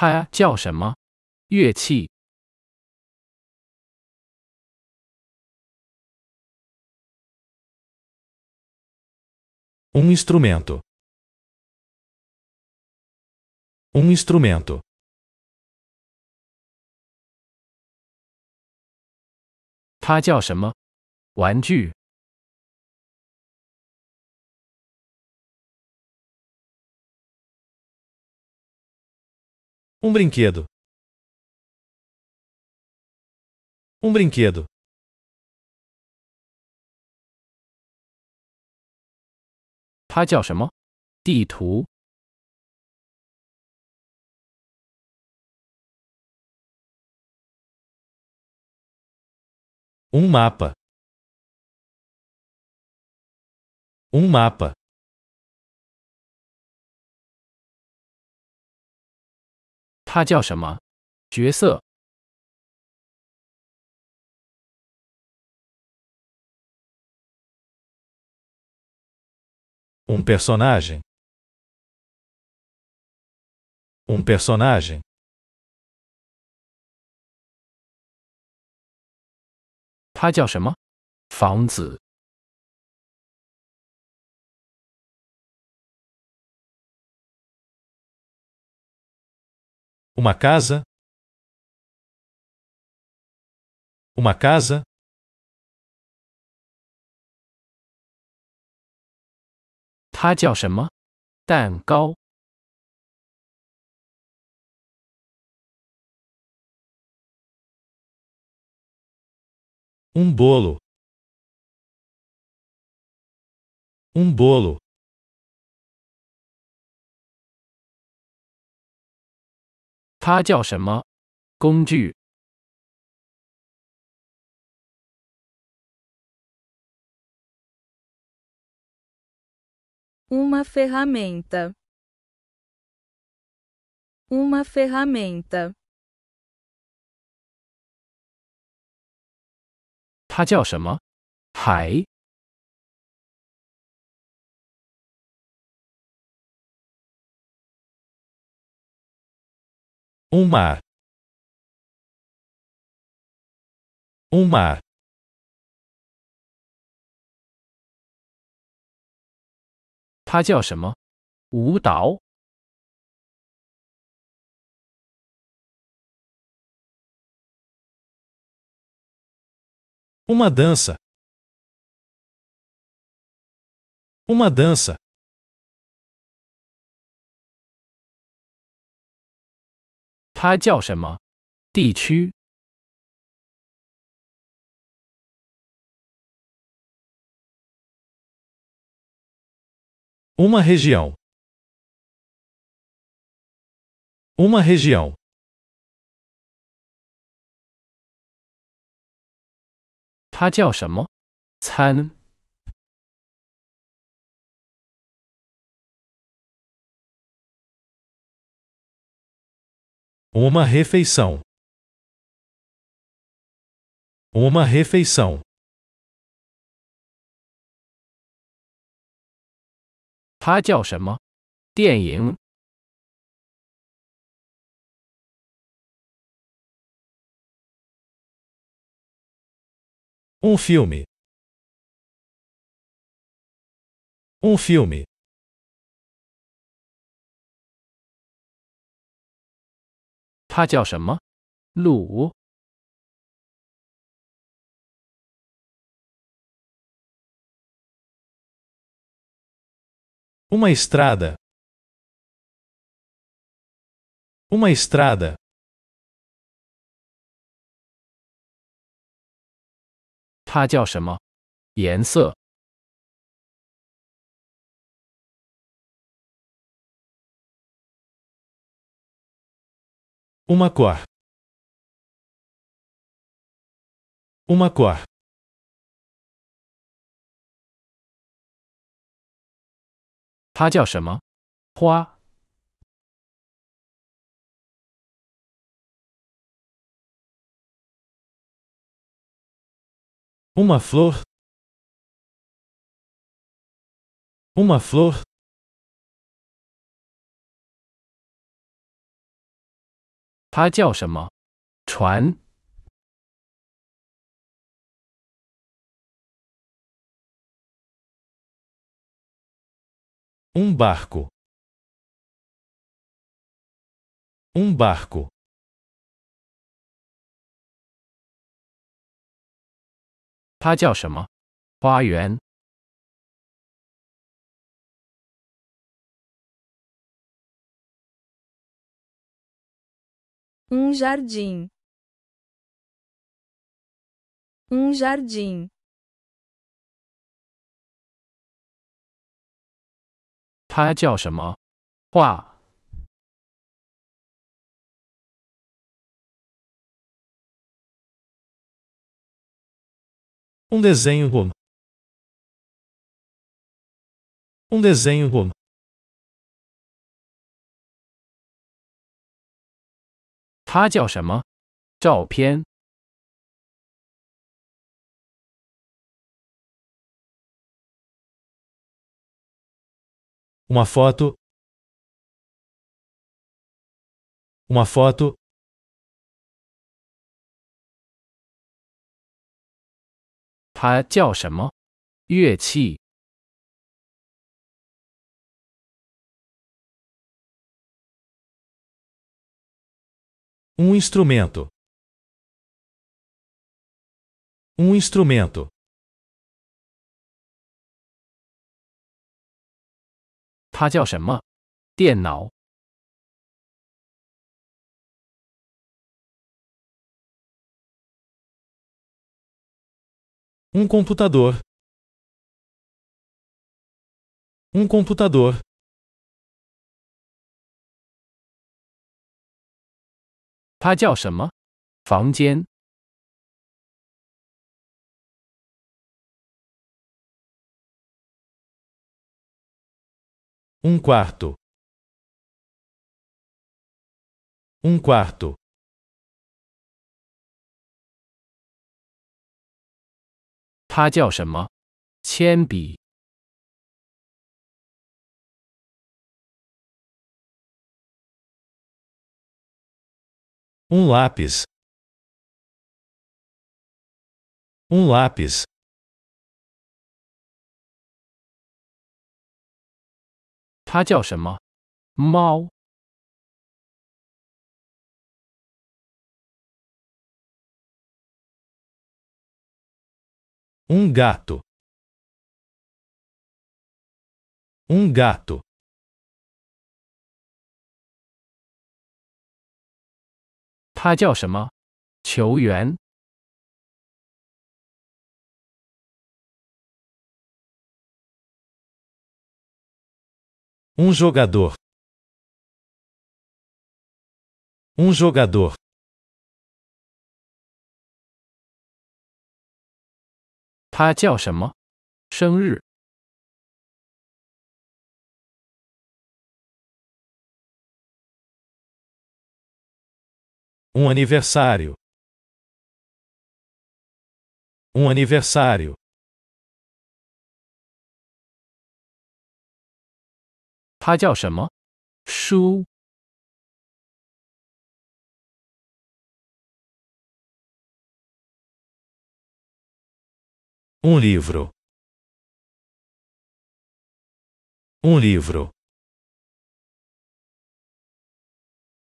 它叫什么乐器？Um instrumento. Um instrumento. 它叫什么玩具？Um brinquedo. Um brinquedo. Tá, um mapa. Um mapa. 他叫什么角色？Um personagem，um personagem。他叫什么房子？Uma casa. Uma casa. Um bolo. Um bolo. 它叫什么工具？uma ferramenta uma ferramenta 它叫什么？海 Um mar. Um mar. Tá Uma dança. Uma dança. 它叫什么地区？uma região uma região 它叫什么餐？Uma refeição. Uma refeição. Tien. Um filme. Um filme. 他叫什么？路。一条路。一条路。他叫什么？颜色。Uma cor. Uma cor. Tá, Uma flor. Uma flor. 它叫什么？船。Um barco。Um barco。它叫什么？花园。Um jardim. Um jardim. Tá 叫什么?画. Um desenho. Um desenho. 他叫什么？照片。uma foto uma foto。他叫什么？乐器。Um instrumento. Um instrumento. Um computador. Um computador. 它叫什么？房间。Um quarto. Um quarto. 它叫什么？铅笔。Um lápis. Um lápis. Mao. Um gato. Um gato. 他叫什么球员？Um jogador. Um jogador. 他叫什么？生日？Um aniversário. Um aniversário. Shu. Um livro. Um livro.